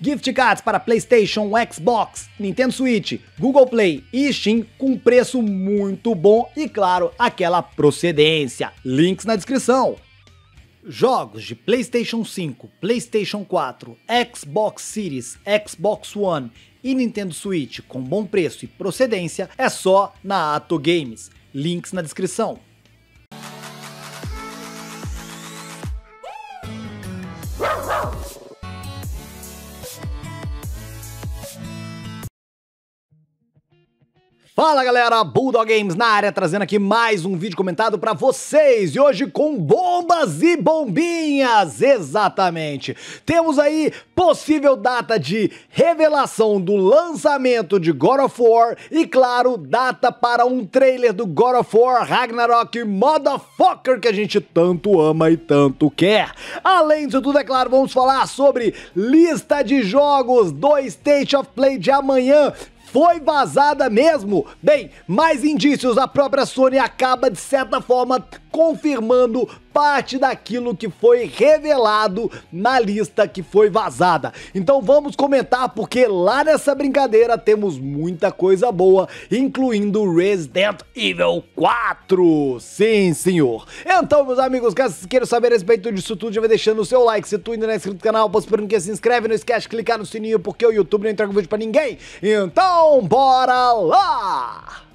Gift cards para PlayStation, Xbox, Nintendo Switch, Google Play e Steam com preço muito bom e, claro, aquela procedência. Links na descrição. Jogos de PlayStation 5, PlayStation 4, Xbox Series, Xbox One e Nintendo Switch com bom preço e procedência é só na Ato Games. Links na descrição. Fala galera, Bulldog Games na área, trazendo aqui mais um vídeo comentado para vocês e hoje com bombas e bombinhas, exatamente. Temos aí possível data de revelação do lançamento de God of War e claro, data para um trailer do God of War Ragnarok Motherfucker que a gente tanto ama e tanto quer. Além disso tudo, é claro, vamos falar sobre lista de jogos do State of Play de amanhã, foi vazada mesmo. Bem, mais indícios, a própria Sony acaba de certa forma confirmando parte daquilo que foi revelado na lista que foi vazada. Então vamos comentar porque lá nessa brincadeira temos muita coisa boa, incluindo Resident Evil 4. Sim, senhor. Então, meus amigos, caso queiram saber a respeito disso tudo, já vai deixando o seu like. Se tu ainda não é inscrito no canal, posso esperando que se inscreve, não esquece de clicar no sininho porque o YouTube não entrega vídeo para ninguém. Então, bora lá!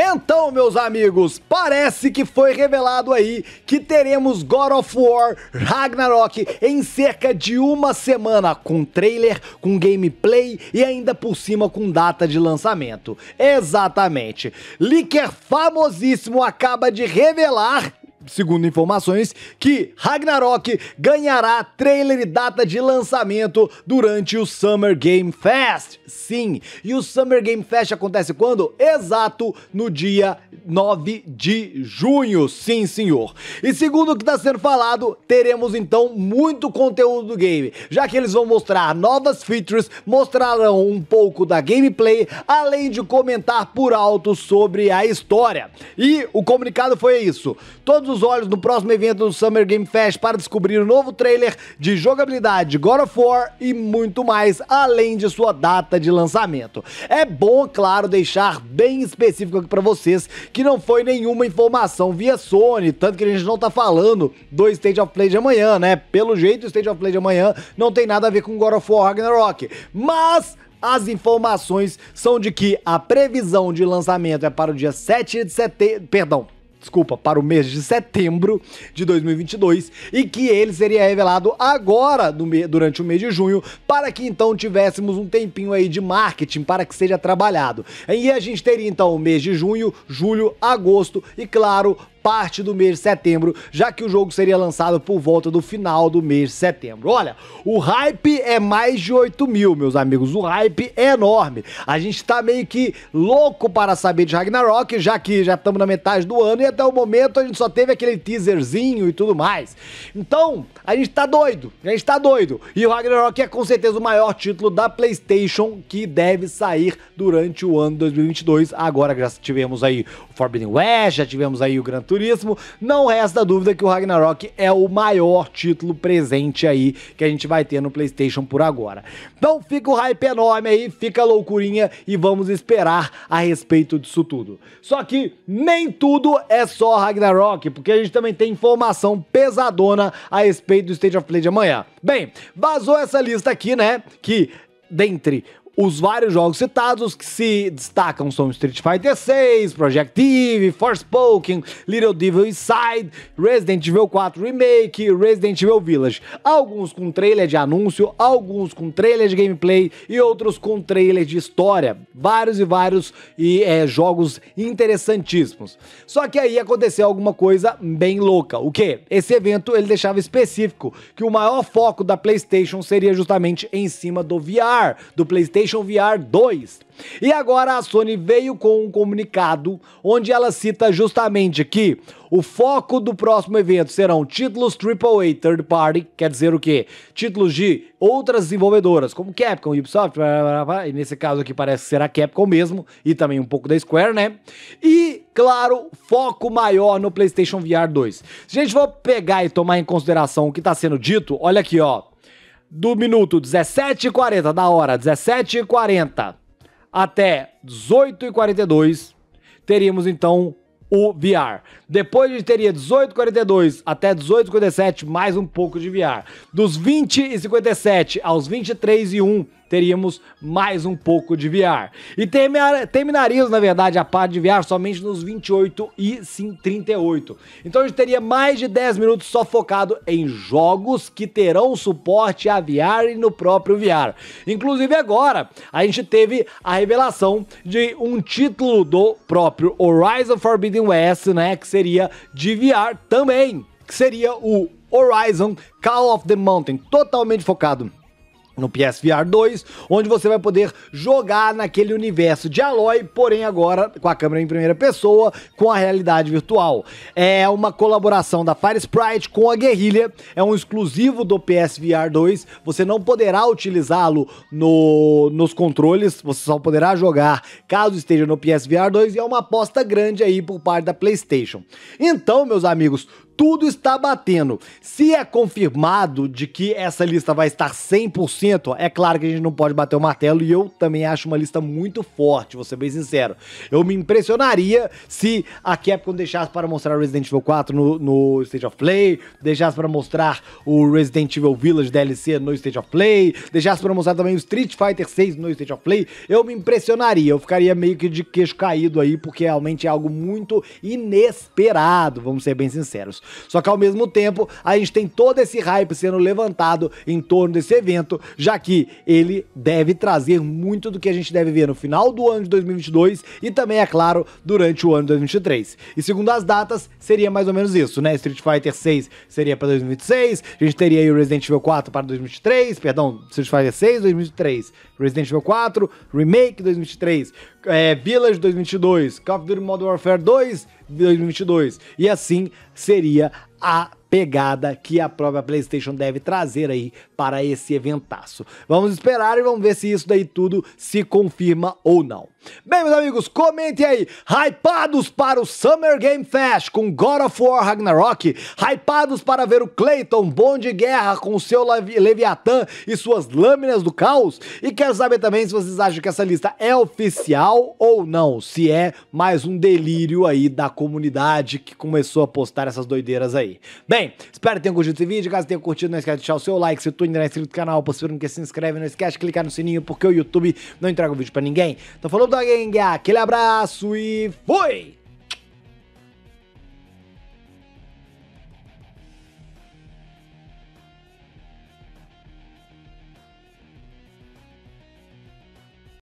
Então, meus amigos, parece que foi revelado aí que teremos God of War Ragnarok em cerca de uma semana, com trailer, com gameplay e ainda por cima com data de lançamento. Exatamente. Leaker famosíssimo acaba de revelar segundo informações, que Ragnarok ganhará trailer e data de lançamento durante o Summer Game Fest. Sim, e o Summer Game Fest acontece quando? Exato no dia 9 de junho, sim senhor. E segundo o que está sendo falado, teremos então muito conteúdo do game, já que eles vão mostrar novas features, mostrarão um pouco da gameplay, além de comentar por alto sobre a história. E o comunicado foi isso, todos os olhos no próximo evento do Summer Game Fest para descobrir o um novo trailer de jogabilidade God of War e muito mais, além de sua data de lançamento. É bom, claro, deixar bem específico aqui para vocês que não foi nenhuma informação via Sony, tanto que a gente não tá falando do State of Play de amanhã, né? Pelo jeito, o State of Play de amanhã não tem nada a ver com God of War Ragnarok. Mas as informações são de que a previsão de lançamento é para o dia 7 de setembro, perdão, desculpa, para o mês de setembro de 2022 e que ele seria revelado agora me, durante o mês de junho para que então tivéssemos um tempinho aí de marketing para que seja trabalhado. E a gente teria então o mês de junho, julho, agosto e claro, parte do mês de setembro, já que o jogo seria lançado por volta do final do mês de setembro. Olha, o hype é mais de 8 mil, meus amigos. O hype é enorme. A gente tá meio que louco para saber de Ragnarok, já que já estamos na metade do ano e até o momento a gente só teve aquele teaserzinho e tudo mais. Então, a gente tá doido, a gente tá doido. E o Ragnarok é com certeza o maior título da PlayStation que deve sair durante o ano 2022. Agora, já tivemos aí o Forbidden West, já tivemos aí o Gran Turismo não resta dúvida que o Ragnarok é o maior título presente aí que a gente vai ter no PlayStation por agora. Então fica o hype enorme aí, fica a loucurinha e vamos esperar a respeito disso tudo. Só que nem tudo é só Ragnarok, porque a gente também tem informação pesadona a respeito do State of Play de amanhã. Bem, vazou essa lista aqui, né? Que dentre os vários jogos citados que se destacam são Street Fighter 6, Project Eve, Forspoken, Little Devil Inside, Resident Evil 4 Remake, Resident Evil Village. Alguns com trailer de anúncio, alguns com trailer de gameplay e outros com trailer de história. Vários e vários e é, jogos interessantíssimos. Só que aí aconteceu alguma coisa bem louca. O que? Esse evento ele deixava específico que o maior foco da PlayStation seria justamente em cima do VR, do PlayStation PlayStation VR 2. E agora a Sony veio com um comunicado onde ela cita justamente que o foco do próximo evento serão títulos AAA third party, quer dizer o quê? Títulos de outras desenvolvedoras, como Capcom, Ubisoft, blá, blá, blá, e nesse caso aqui parece ser a Capcom mesmo, e também um pouco da Square, né? E, claro, foco maior no PlayStation VR 2. Se a gente for pegar e tomar em consideração o que está sendo dito, olha aqui, ó do minuto 17h40, da hora 17h40 até 18h42, teríamos então o VR. Depois a gente teria 18h42 até 18h57, mais um pouco de VR. Dos 20h57 aos 23h01, teríamos mais um pouco de VR. E terminaríamos, na verdade, a parte de VR somente nos 28 e sim 38. Então a gente teria mais de 10 minutos só focado em jogos que terão suporte a VR e no próprio VR. Inclusive agora, a gente teve a revelação de um título do próprio Horizon Forbidden West, né, que seria de VR também, que seria o Horizon Call of the Mountain, totalmente focado no PSVR 2, onde você vai poder jogar naquele universo de Aloy, porém agora com a câmera em primeira pessoa, com a realidade virtual. É uma colaboração da Fire Sprite com a Guerrilha, é um exclusivo do PSVR 2, você não poderá utilizá-lo no, nos controles, você só poderá jogar caso esteja no PSVR 2 e é uma aposta grande aí por parte da PlayStation. Então, meus amigos, tudo está batendo. Se é confirmado de que essa lista vai estar 100%, é claro que a gente não pode bater o martelo e eu também acho uma lista muito forte, vou ser bem sincero. Eu me impressionaria se a Capcom deixasse para mostrar Resident Evil 4 no, no State of Play, deixasse para mostrar o Resident Evil Village DLC no State of Play, deixasse para mostrar também o Street Fighter 6 no State of Play, eu me impressionaria, eu ficaria meio que de queixo caído aí, porque realmente é algo muito inesperado, vamos ser bem sinceros. Só que ao mesmo tempo, a gente tem todo esse hype sendo levantado em torno desse evento, já que ele deve trazer muito do que a gente deve ver no final do ano de 2022 e também, é claro, durante o ano de 2023. E segundo as datas, seria mais ou menos isso, né? Street Fighter 6 seria para 2026, a gente teria aí o Resident Evil 4 para 2023, perdão, Street Fighter 6 2023, Resident Evil 4 Remake 2023, é, Village 2022, Call of Duty Modern Warfare 2 2022. E assim seria a pegada que a própria PlayStation deve trazer aí para esse eventaço. Vamos esperar e vamos ver se isso daí tudo se confirma ou não. Bem, meus amigos, comentem aí. Hypados para o Summer Game Fest com God of War Ragnarok. Hypados para ver o Clayton, bom de guerra, com seu Leviatã e suas lâminas do caos. E quero saber também se vocês acham que essa lista é oficial ou não. Se é mais um delírio aí da comunidade que começou a postar essas doideiras aí. Bem, bem? Espero que tenham curtido esse vídeo. Caso tenham curtido, não esquece de deixar o seu like. Se tu ainda não é inscrito no canal, possivelmente que se inscreve. Não esquece de clicar no sininho, porque o YouTube não entrega o vídeo pra ninguém. Então falou, Dogenga. Aquele abraço e fui!